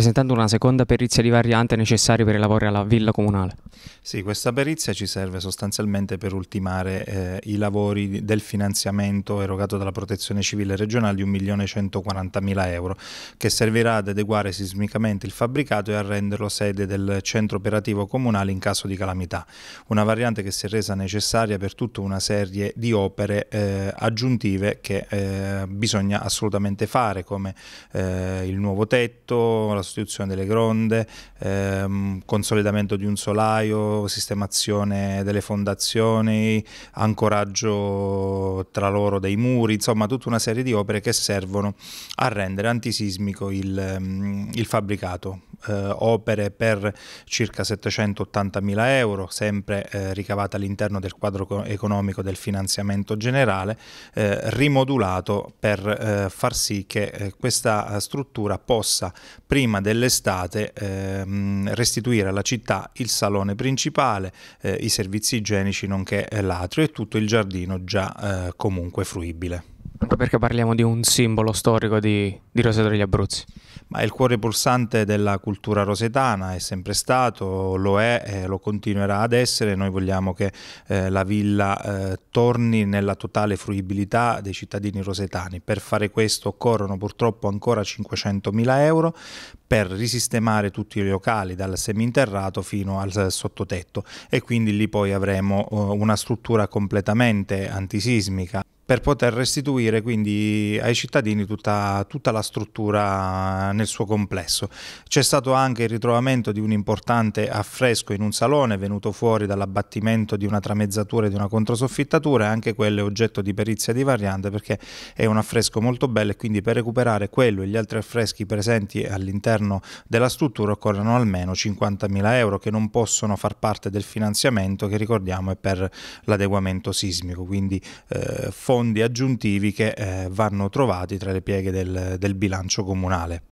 presentando una seconda perizia di variante necessaria per i lavori alla villa comunale. Sì, questa perizia ci serve sostanzialmente per ultimare eh, i lavori del finanziamento erogato dalla Protezione Civile regionale di 1.140.000 euro, che servirà ad adeguare sismicamente il fabbricato e a renderlo sede del centro operativo comunale in caso di calamità. Una variante che si è resa necessaria per tutta una serie di opere eh, aggiuntive che eh, bisogna assolutamente fare, come eh, il nuovo tetto, la sostituzione delle gronde, ehm, consolidamento di un solaio, sistemazione delle fondazioni, ancoraggio tra loro dei muri, insomma tutta una serie di opere che servono a rendere antisismico il, ehm, il fabbricato eh, opere per circa 780 mila euro, sempre eh, ricavate all'interno del quadro economico del finanziamento generale, eh, rimodulato per eh, far sì che eh, questa struttura possa prima dell'estate ehm, restituire alla città il salone principale, eh, i servizi igienici nonché l'atrio e tutto il giardino già comunque fruibile. Anche perché parliamo di un simbolo storico di, di Roseto degli Abruzzi. Ma il cuore pulsante della cultura rosetana è sempre stato, lo è e lo continuerà ad essere. Noi vogliamo che eh, la villa eh, torni nella totale fruibilità dei cittadini rosetani. Per fare questo occorrono purtroppo ancora 500.000 euro per risistemare tutti i locali dal seminterrato fino al sottotetto e quindi lì poi avremo eh, una struttura completamente antisismica per poter restituire quindi ai cittadini tutta, tutta la struttura nel suo complesso. C'è stato anche il ritrovamento di un importante affresco in un salone venuto fuori dall'abbattimento di una tramezzatura e di una controsoffittatura, anche quello è oggetto di perizia di variante perché è un affresco molto bello e quindi per recuperare quello e gli altri affreschi presenti all'interno della struttura occorrono almeno 50.000 euro che non possono far parte del finanziamento che ricordiamo è per l'adeguamento sismico, quindi eh, fondi fondi aggiuntivi che eh, vanno trovati tra le pieghe del, del bilancio comunale.